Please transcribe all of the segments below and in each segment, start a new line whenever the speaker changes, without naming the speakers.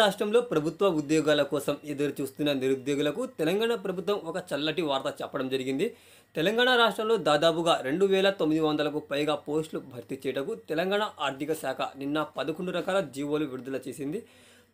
రాష్ట్రంలో ప్రభుత్వ ఉద్యోగాల కోసం ఎదురు చూస్తున్న నిరుద్యోగులకు తెలంగాణ ప్రభుత్వం ఒక చల్లటి వార్త చెప్పడం జరిగింది తెలంగాణ రాష్ట్రంలో దాదాపుగా రెండు వేల తొమ్మిది వందలకు పైగా పోస్టులు భర్తీ చేయటకు తెలంగాణ ఆర్థిక శాఖ నిన్న పదకొండు రకాల జీవోలు విడుదల చేసింది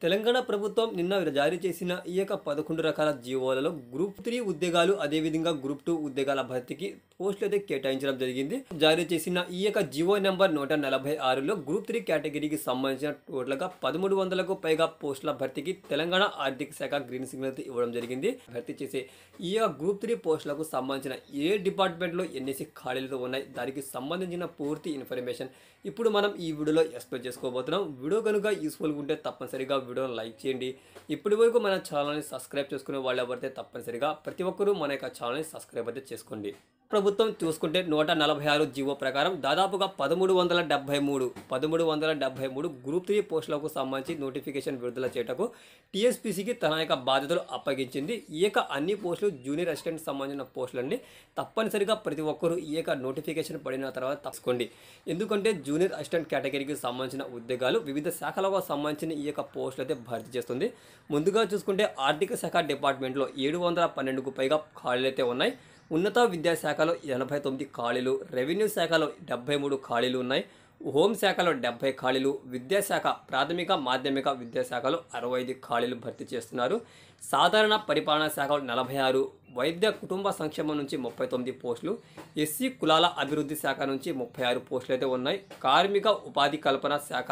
తెలంగాణ ప్రభుత్వం నిన్న జారీ చేసిన ఈ యొక్క పదకొండు రకాల జీవోలలో గ్రూప్ త్రీ ఉద్యోగాలు అదేవిధంగా గ్రూప్ టూ ఉద్యోగాల భర్తీకి పోస్టులు అయితే కేటాయించడం జరిగింది జారీ చేసిన ఈ యొక్క జీవో నెంబర్ నూట నలభై ఆరులో గ్రూప్ త్రీ కేటగిరీకి సంబంధించిన టోటల్గా పదమూడు వందలకు పైగా పోస్టుల భర్తీకి తెలంగాణ ఆర్థిక శాఖ గ్రీన్ సిగ్నల్ ఇవ్వడం జరిగింది భర్తీ చేసే ఈ యొక్క గ్రూప్ త్రీ పోస్టులకు సంబంధించిన ఏ డిపార్ట్మెంట్లో ఎన్నిసి ఖాళీలు ఉన్నాయి దానికి సంబంధించిన పూర్తి ఇన్ఫర్మేషన్ ఇప్పుడు మనం ఈ వీడియోలో ఎక్స్ప్లెయిన్ చేసుకోబోతున్నాం వీడియో కనుక యూస్ఫుల్గా ఉంటే తప్పనిసరిగా వీడియోని లైక్ చేయండి ఇప్పటి వరకు మన ఛానల్ని సబ్స్క్రైబ్ చేసుకునే వాళ్ళు ఎవరైతే తప్పనిసరిగా ప్రతి ఒక్కరూ మన యొక్క ఛానల్ని సబ్స్క్రైబ్ అయితే చేసుకోండి ప్రభుత్వం చూసుకుంటే నూట నలభై ఆరు జీవో ప్రకారం దాదాపుగా పదమూడు వందల డెబ్బై మూడు పదమూడు వందల డెబ్బై మూడు గ్రూప్ త్రీ పోస్టులకు సంబంధించి నోటిఫికేషన్ విడుదల చేయటకు టీఎస్పీసీకి తన యొక్క బాధ్యతలు అప్పగించింది ఈ అన్ని పోస్టులు జూనియర్ అసిస్టెంట్ సంబంధించిన పోస్టులన్నీ తప్పనిసరిగా ప్రతి ఒక్కరూ ఈ నోటిఫికేషన్ పడిన తర్వాత తప్పుకోండి ఎందుకంటే జూనియర్ అసిస్టెంట్ కేటగిరీకి సంబంధించిన ఉద్యోగాలు వివిధ శాఖలకు సంబంధించిన ఈ యొక్క పోస్టులు అయితే భర్తీ చేస్తుంది ముందుగా చూసుకుంటే ఆర్థిక శాఖ డిపార్ట్మెంట్లో ఏడు వందల పన్నెండుకు పైగా ఖాళీలు అయితే ఉన్నాయి ఉన్నత విద్యాశాఖలో ఎనభై తొమ్మిది ఖాళీలు రెవెన్యూ శాఖలో డెబ్బై మూడు ఖాళీలు ఉన్నాయి హోంశాఖలో డెబ్బై ఖాళీలు విద్యాశాఖ ప్రాథమిక మాధ్యమిక విద్యాశాఖలో అరవై ఐదు ఖాళీలు భర్తీ చేస్తున్నారు సాధారణ పరిపాలనా శాఖలో నలభై ఆరు వైద్య కుటుంబ సంక్షేమం నుంచి ముప్పై తొమ్మిది పోస్టులు ఎస్సీ కులాల అభివృద్ధి శాఖ నుంచి ముప్పై ఆరు పోస్టులు అయితే ఉన్నాయి కార్మిక ఉపాధి కల్పన శాఖ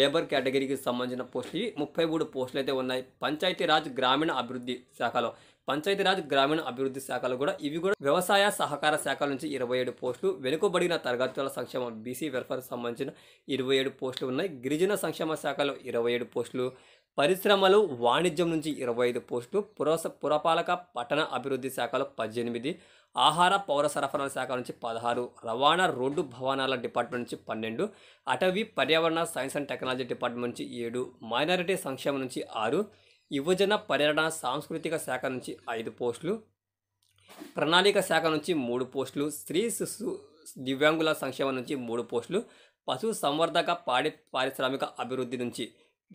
లేబర్ కేటగిరీకి సంబంధించిన పోస్టులు ముప్పై మూడు పోస్టులు అయితే ఉన్నాయి పంచాయతీరాజ్ గ్రామీణ అభివృద్ధి శాఖలో పంచాయతీరాజ్ గ్రామీణ అభివృద్ధి శాఖలు కూడా ఇవి కూడా వ్యవసాయ సహకార శాఖల నుంచి ఇరవై ఏడు పోస్టులు వెనుకబడిన తరగతుల సంక్షేమ బీసీ వెల్ఫేర్ సంబంధించిన ఇరవై ఏడు పోస్టులు ఉన్నాయి గిరిజన సంక్షేమ శాఖలో ఇరవై ఏడు పోస్టులు పరిశ్రమలు వాణిజ్యం నుంచి ఇరవై ఐదు పోస్టులు పురస పురపాలక పట్టణ అభివృద్ధి శాఖలో పద్దెనిమిది ఆహార పౌర సరఫరాల శాఖ నుంచి పదహారు రవాణా రోడ్డు భవనాల డిపార్ట్మెంట్ నుంచి పన్నెండు అటవీ పర్యావరణ సైన్స్ అండ్ టెక్నాలజీ డిపార్ట్మెంట్ నుంచి ఏడు మైనారిటీ సంక్షేమం నుంచి ఆరు యువజన పర్యటన సాంస్కృతిక శాఖ నుంచి ఐదు పోస్టులు ప్రణాళిక శాఖ నుంచి మూడు పోస్టులు స్త్రీ శిశు దివ్యాంగుల సంక్షేమం నుంచి మూడు పోస్టులు పశు సంవర్ధక పాడి పారిశ్రామిక అభివృద్ధి నుంచి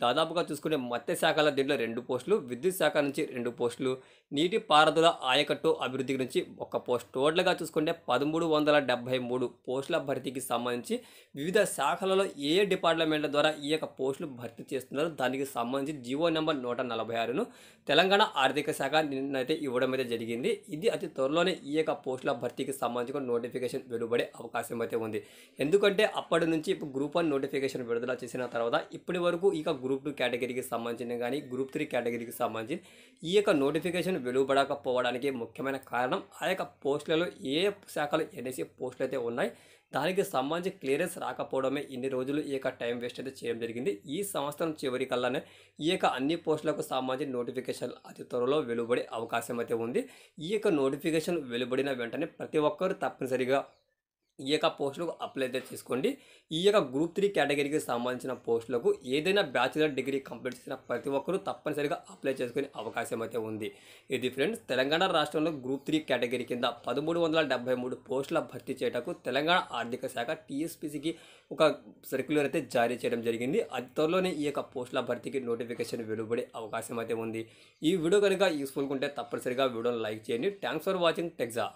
దాదాపుగా చూసుకునే మత్స్య శాఖల దీంట్లో రెండు పోస్టులు విద్యుత్ శాఖ నుంచి రెండు పోస్టులు నీటి పారుదల ఆయకట్టు అభివృద్ధి నుంచి ఒక పోస్ట్ టోటల్గా చూసుకుంటే పదమూడు వందల డెబ్బై మూడు పోస్టుల భర్తీకి సంబంధించి వివిధ శాఖలలో ఏ డిపార్ట్మెంట్ల ద్వారా ఈ యొక్క పోస్టులు భర్తీ చేస్తున్నారో దానికి సంబంధించి జివో నెంబర్ నూట నలభై ఆరును తెలంగాణ ఆర్థిక శాఖ నిన్నైతే ఇవ్వడం అయితే జరిగింది ఇది అతి త్వరలోనే ఈ యొక్క పోస్టుల భర్తీకి సంబంధించిన నోటిఫికేషన్ వెలువడే అవకాశం అయితే ఉంది ఎందుకంటే అప్పటి నుంచి ఇప్పుడు గ్రూప్ వన్ నోటిఫికేషన్ విడుదల చేసిన తర్వాత ఇప్పటి వరకు ఇక గ్రూప్ టూ కేటగిరీకి సంబంధించిన కానీ గ్రూప్ త్రీ కేటగిరీకి సంబంధించి ఈ యొక్క నోటిఫికేషన్ వెలువడకపోవడానికి ముఖ్యమైన కారణం ఆ యొక్క పోస్టులలో ఏ శాఖలు ఎన్ఎస్సీ పోస్టులు అయితే ఉన్నాయి దానికి సంబంధించి క్లియరెన్స్ రాకపోవడమే ఇన్ని రోజులు ఈ యొక్క టైం వేస్ట్ అయితే చేయడం జరిగింది ఈ సంవత్సరం చివరి కల్లానే ఈ యొక్క అన్ని పోస్టులకు సంబంధించి నోటిఫికేషన్ అతి త్వరలో వెలువడే అవకాశం అయితే ఉంది ఈ యొక్క నోటిఫికేషన్ వెలువడిన వెంటనే ప్రతి ఒక్కరు తప్పనిసరిగా ఈ యొక్క పోస్టులకు అప్లై అయితే చేసుకోండి ఈ యొక్క గ్రూప్ త్రీ కేటగిరీకి సంబంధించిన పోస్టులకు ఏదైనా బ్యాచిలర్ డిగ్రీ కంప్లీట్ చేసిన ప్రతి ఒక్కరూ తప్పనిసరిగా అప్లై చేసుకునే అవకాశం అయితే ఉంది ఇది ఫ్రెండ్స్ తెలంగాణ రాష్ట్రంలో గ్రూప్ త్రీ కేటగిరీ కింద పదమూడు వందల డెబ్బై మూడు పోస్టుల భర్తీ చేయటకు తెలంగాణ ఆర్థిక శాఖ టీఎస్పీసీకి ఒక సర్క్యులర్ అయితే జారీ చేయడం జరిగింది అది త్వరలోనే ఈ యొక్క పోస్టుల భర్తీకి నోటిఫికేషన్ వెలువడే అవకాశం అయితే ఉంది ఈ వీడియో కనుక యూస్ఫుల్గా ఉంటే తప్పనిసరిగా వీడియోని లైక్ చేయండి థ్యాంక్స్ ఫర్ వాచింగ్ టెక్జా